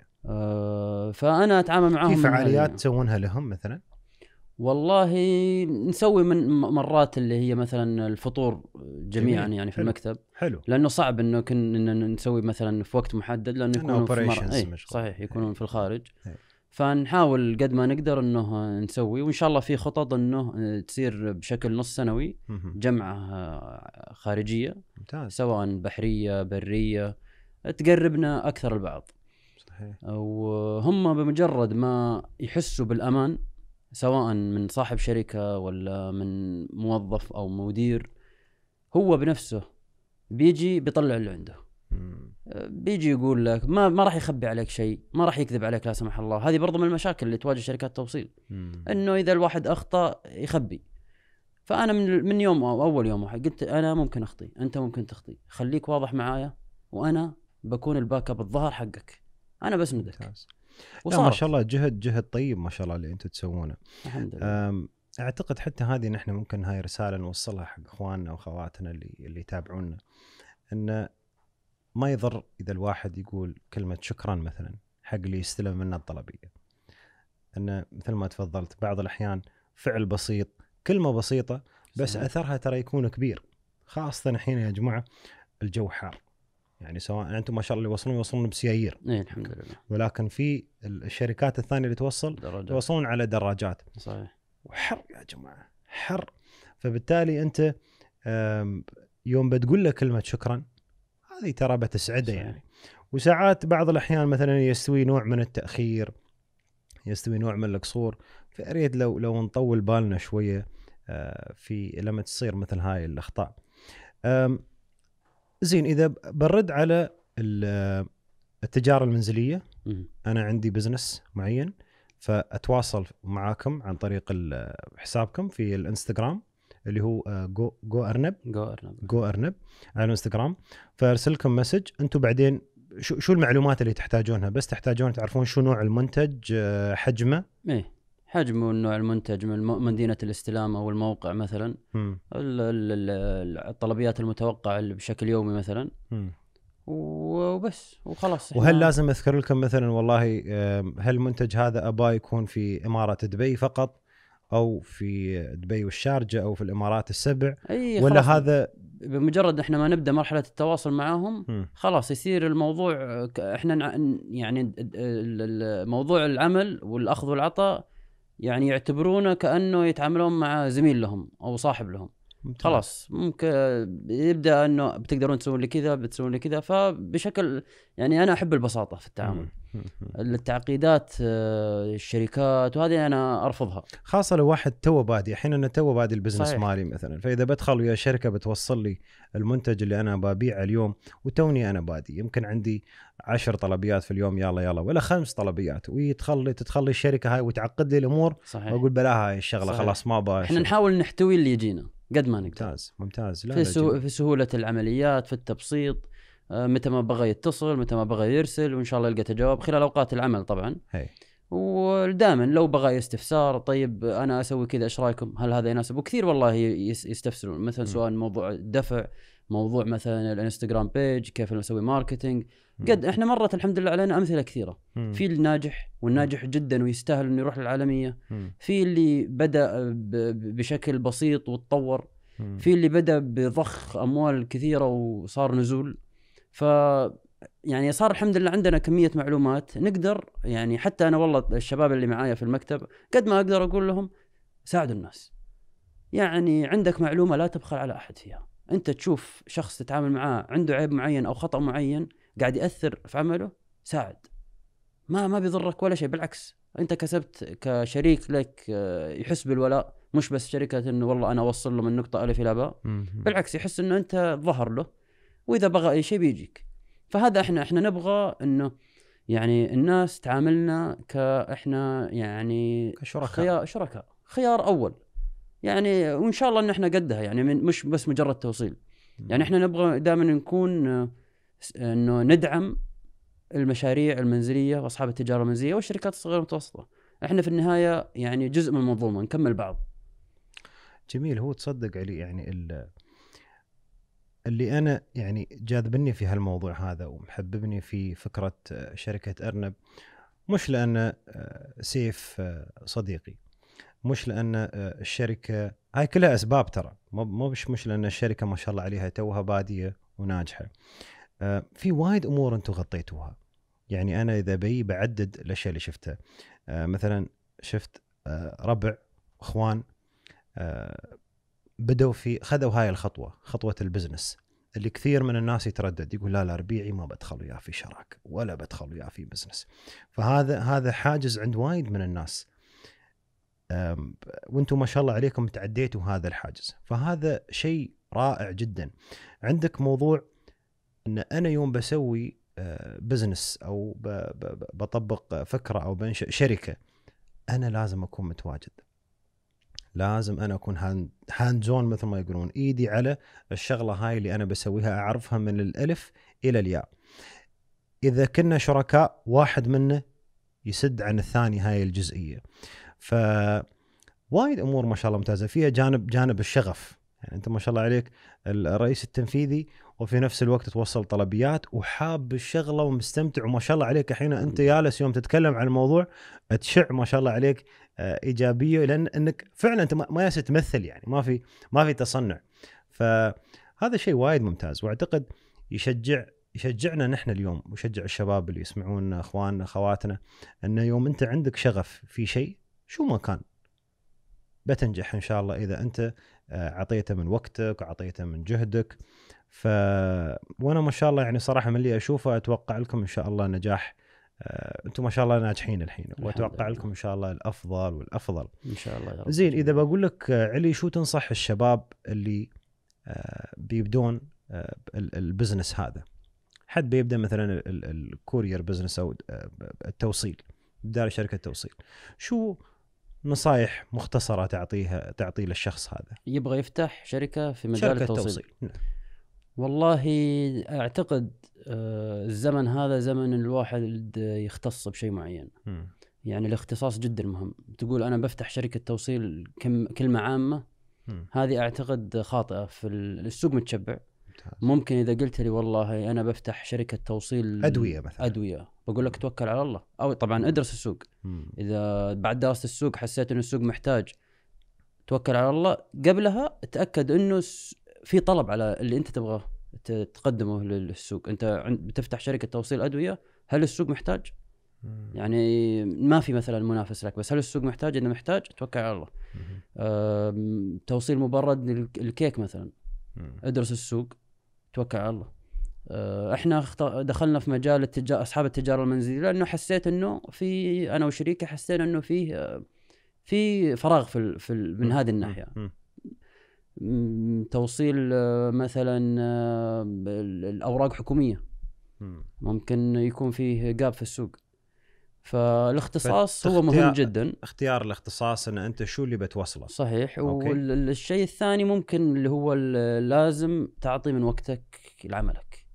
100% آه، فانا اتعامل معاهم في فعاليات يعني. تسوونها لهم مثلا؟ والله نسوي من مرات اللي هي مثلا الفطور جميعا جميل. يعني في حلو. المكتب حلو لانه صعب انه كنا نسوي مثلا في وقت محدد لانه يكونون في مر... ايه صحيح إيه. يكونون في الخارج هي. إيه. إيه. فنحاول قد ما نقدر انه نسوي وان شاء الله في خطط انه تصير بشكل نص سنوي جمعه خارجيه ممتاز سواء بحريه بريه تقربنا اكثر البعض إيه. وهم بمجرد ما يحسوا بالامان سواء من صاحب شركه ولا من موظف او مدير هو بنفسه بيجي بيطلع اللي عنده أه، بيجي يقول لك ما ما راح يخبي عليك شيء ما راح يكذب عليك لا سمح الله هذه برضو من المشاكل اللي تواجه شركات التوصيل انه اذا الواحد اخطا يخبي فانا من من يوم أو اول يوم واحد قلت انا ممكن اخطي انت ممكن تخطي خليك واضح معايا وانا بكون الباك اب الظهر حقك انا بس ممتاز. وصار ما شاء الله جهد جهد طيب ما شاء الله اللي انتم تسوونه الحمد لله اعتقد حتى هذه نحن ممكن هاي رساله نوصلها حق اخواننا واخواتنا اللي اللي يتابعونا انه ما يضر اذا الواحد يقول كلمه شكرا مثلا حق اللي يستلم منه الطلبيه انه مثل ما تفضلت بعض الاحيان فعل بسيط كلمه بسيطه بس صحيح. اثرها ترى يكون كبير خاصه الحين يا جماعه الجو حار يعني سواء انتم ما شاء الله اللي يوصلون يوصلون بسيايير اي إيه، الحمد لله ولكن في الشركات الثانيه اللي توصل دراجات. يوصلون على دراجات صحيح وحر يا جماعه حر فبالتالي انت يوم بتقول له كلمه شكرا هذه ترى بتسعده صحيح. يعني وساعات بعض الاحيان مثلا يستوي نوع من التاخير يستوي نوع من القصور فاريد لو لو نطول بالنا شويه آه، في لما تصير مثل هاي الاخطاء زين اذا برد على التجاره المنزليه انا عندي بزنس معين فاتواصل معاكم عن طريق حسابكم في الانستغرام اللي هو جو جو ارنب جو ارنب جو ارنب على الانستغرام فارسلكم مسج انتم بعدين شو شو المعلومات اللي تحتاجونها بس تحتاجون تعرفون شو نوع المنتج آه، حجمه إيه؟ حجم والنوع المنتج من مدينة الاستلام أو الموقع مثلا الطلبيات المتوقعة بشكل يومي مثلا وبس وخلاص وهل لازم اذكر لكم مثلا والله هل المنتج هذا أبا يكون في اماره دبي فقط او في دبي والشارجه او في الامارات السبع أي ولا هذا بمجرد احنا ما نبدا مرحله التواصل معاهم خلاص يصير الموضوع احنا يعني موضوع العمل والاخذ والعطاء يعني يعتبرونه كانه يتعاملون مع زميل لهم او صاحب لهم ممتاز. خلاص ممكن يبدا انه بتقدرون تسوون لي كذا بتسوون لي كذا فبشكل يعني انا احب البساطه في التعامل م. التعقيدات آه، الشركات وهذه انا ارفضها خاصه لو واحد تو بادي الحين انا تو بادي البزنس مالي مثلا فاذا بدخل ويا شركه بتوصل لي المنتج اللي انا ببيعه اليوم وتوني انا بادي يمكن عندي عشر طلبيات في اليوم يلا يلا ولا خمس طلبيات ويتخلي تتخلي الشركه هاي وتعقد لي الامور صحيح واقول بلاها هاي الشغله صحيح. خلاص ما ابغى احنا نحاول نحتوي اللي يجينا قد ما نقدر ممتاز ممتاز لا في, سو... في سهوله العمليات في التبسيط آه، متى ما بغى يتصل متى ما بغى يرسل وان شاء الله يلقى تجاوب خلال اوقات العمل طبعا ودائما لو بغى استفسار طيب انا اسوي كذا ايش رايكم هل هذا يناسب وكثير والله يستفسرون مثلا سؤال موضوع الدفع موضوع مثلا الانستغرام بيج كيف اسوي ماركتينج قد احنا مرت الحمد لله علينا امثله كثيره مم. في الناجح والناجح مم. جدا ويستاهل انه يروح للعالميه في اللي بدا بشكل بسيط وتطور في اللي بدا بضخ اموال كثيره وصار نزول ف يعني صار الحمد لله عندنا كميه معلومات نقدر يعني حتى انا والله الشباب اللي معايا في المكتب قد ما اقدر اقول لهم ساعدوا الناس يعني عندك معلومه لا تبخل على احد فيها انت تشوف شخص تتعامل معاه عنده عيب معين او خطا معين قاعد ياثر في عمله ساعد ما ما بيضرك ولا شيء بالعكس انت كسبت كشريك لك آه، يحس بالولاء مش بس شركه انه والله انا اوصل له من نقطه الف الى باء بالعكس يحس انه انت ظهر له واذا بغى اي شيء بيجيك فهذا احنا احنا نبغى انه يعني الناس تعاملنا كاحنا يعني كشركاء خيار شركاء خيار اول يعني وان شاء الله ان احنا قدها يعني من مش بس مجرد توصيل يعني احنا نبغى دائما نكون انه ندعم المشاريع المنزليه واصحاب التجاره المنزليه والشركات الصغيره والمتوسطه احنا في النهايه يعني جزء من المنظومه نكمل بعض جميل هو تصدق علي يعني ال اللي انا يعني جاذبني في هالموضوع هذا ومحببني في فكره آه، شركه ارنب مش لان آه، سيف آه، صديقي مش لان الشركه هاي كلها اسباب ترى مو مش مش لان الشركه ما شاء الله عليها توها باديه وناجحه في وايد امور انتم غطيتوها يعني انا اذا بي بعدد الاشياء اللي شفتها مثلا شفت ربع اخوان بدوا في خذوا هاي الخطوه خطوه البزنس اللي كثير من الناس يتردد يقول لا لا ربيعي ما بدخل وياه في شراكه ولا بدخل وياه في بزنس فهذا هذا حاجز عند وايد من الناس وانتم ما شاء الله عليكم تعديتوا هذا الحاجز فهذا شيء رائع جدا عندك موضوع ان انا يوم بسوي أه، بزنس او بطبق فكره او بنشئ شركه انا لازم اكون متواجد لازم انا اكون هاند زون مثل ما يقولون ايدي على الشغله هاي اللي انا بسويها اعرفها من الالف الى الياء اذا كنا شركاء واحد منا يسد عن الثاني هاي الجزئيه ف وايد امور ما شاء الله ممتازه فيها جانب جانب الشغف يعني انت ما شاء الله عليك الرئيس التنفيذي وفي نفس الوقت توصل طلبيات وحاب الشغله ومستمتع وما شاء الله عليك الحين انت جالس يوم تتكلم عن الموضوع تشع ما شاء الله عليك آه، ايجابيه لان انك فعلا انت ما تمثل يعني ما في ما في تصنع فهذا شيء وايد ممتاز واعتقد يشجع يشجعنا نحن اليوم ويشجع الشباب اللي يسمعونا اخواننا اخواتنا انه يوم انت عندك شغف في شيء شو ما كان بتنجح ان شاء الله اذا انت اعطيته آه، من وقتك واعطيته من جهدك ف وانا ما شاء الله يعني صراحه من اللي اشوفه اتوقع لكم ان شاء الله نجاح آه، انتم ما شاء الله ناجحين الحين واتوقع لكم ان شاء الله الافضل والافضل ان شاء الله يا رب زين اذا بقول لك آه، علي شو تنصح الشباب اللي آه، بيبدون البزنس هذا حد بيبدا مثلا الكورير بزنس او التوصيل بدار شركه توصيل شو نصائح مختصره تعطيها تعطي للشخص هذا يبغى يفتح شركه في مجال شركة التوصيل, التوصيل. نعم. والله اعتقد آه، الزمن هذا زمن الواحد يختص بشيء معين يعني الاختصاص جدا مهم تقول انا بفتح شركه توصيل كم كلمه عامه هذه اعتقد خاطئه في السوق متشبع ممكن اذا قلت لي والله انا بفتح شركه توصيل ادويه مثلا ادويه بقول لك توكل على الله او طبعا ادرس السوق اذا بعد دراسه السوق حسيت ان السوق محتاج توكل على الله قبلها تاكد انه في طلب على اللي انت تبغاه تقدمه للسوق انت بتفتح شركه توصيل ادويه هل السوق محتاج مم. يعني ما في مثلا منافس لك بس هل السوق محتاج اذا محتاج توكل على الله آه توصيل مبرد للكيك مثلا مم. ادرس السوق توكل على الله آه احنا دخلنا في مجال التجار اصحاب التجاره المنزليه لانه حسيت انه في انا وشريكي حسينا انه في آه، في فراغ في, ال... في ال... من هذه الناحيه مم. توصيل آه، مثلا آه، الاوراق حكوميه ممكن يكون فيه جاب في السوق فالاختصاص هو مهم جدا اختيار الاختصاص ان انت شو اللي بتوصله صحيح أوكي. والشيء الثاني ممكن اللي هو لازم تعطي من وقتك لعملك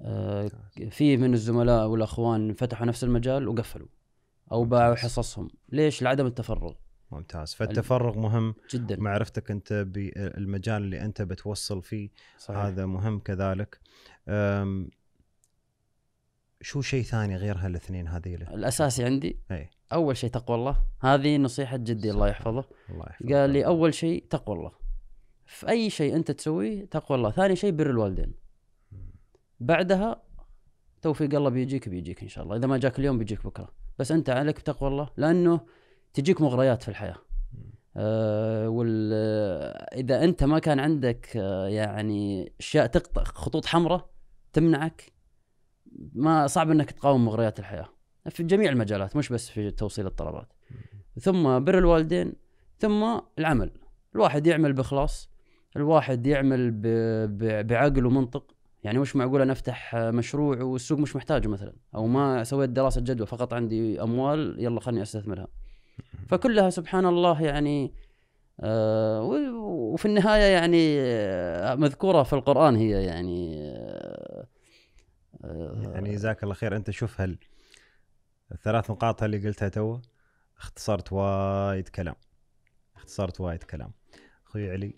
آه، في من الزملاء والاخوان فتحوا نفس المجال وقفلوا او باعوا حصصهم ليش لعدم التفرغ ممتاز فالتفرغ مهم جدا معرفتك انت بالمجال اللي انت بتوصل فيه صحيح. هذا مهم كذلك شو شيء ثاني غير هالاثنين هذيل الاساسي عندي أي. اول شيء تقوى الله هذه نصيحه جدي الله يحفظه الله يحفظه قال لي اول شيء تقوى الله في اي شيء انت تسويه تقوى الله ثاني شيء بر الوالدين بعدها توفيق الله بيجيك بيجيك ان شاء الله اذا ما جاك اليوم بيجيك بكره بس انت عليك بتقوى الله لانه تجيك مغريات في الحياه أه وال آه، اذا انت ما كان عندك آه، يعني اشياء تقطع خطوط حمراء تمنعك ما صعب انك تقاوم مغريات الحياه في جميع المجالات مش بس في توصيل الطلبات ثم بر الوالدين ثم العمل الواحد يعمل باخلاص الواحد يعمل ب... ب... بعقل ومنطق يعني مش معقول انا افتح آه، مشروع والسوق مش محتاجه مثلا او ما سويت دراسه جدوى فقط عندي اموال يلا خلني استثمرها فكلها سبحان الله يعني آه، وفي النهاية يعني آه، مذكورة في القرآن هي يعني آه، يعني جزاك الله خير أنت شوف هل الثلاث نقاط اللي قلتها تو اختصرت وايد كلام اختصرت وايد كلام أخوي علي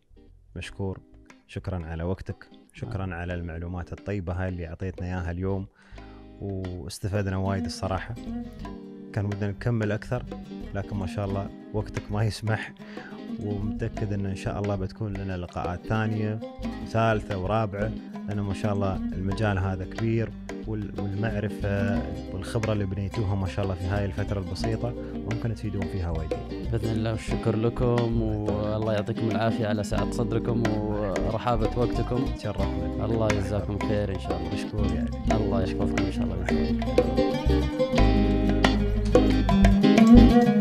مشكور شكرا على وقتك شكرا على المعلومات الطيبة هاي اللي أعطيتنا إياها اليوم واستفدنا وايد الصراحة كان ودنا نكمل اكثر لكن ما شاء الله وقتك ما يسمح ومتاكد ان ان شاء الله بتكون لنا لقاءات ثانيه وثالثه ورابعه لان ما شاء الله المجال هذا كبير والمعرفة والخبرة اللي بنيتوها ما شاء الله في هاي الفترة البسيطة ممكن تفيدون فيها وايد بإذن الله والشكر لكم والله يعطيكم العافية على سعة صدركم ورحابة وقتكم تشرفنا الله يجزاكم خير إن شاء الله مشكور يعني الله يشكركم إن شاء الله Mm-hmm.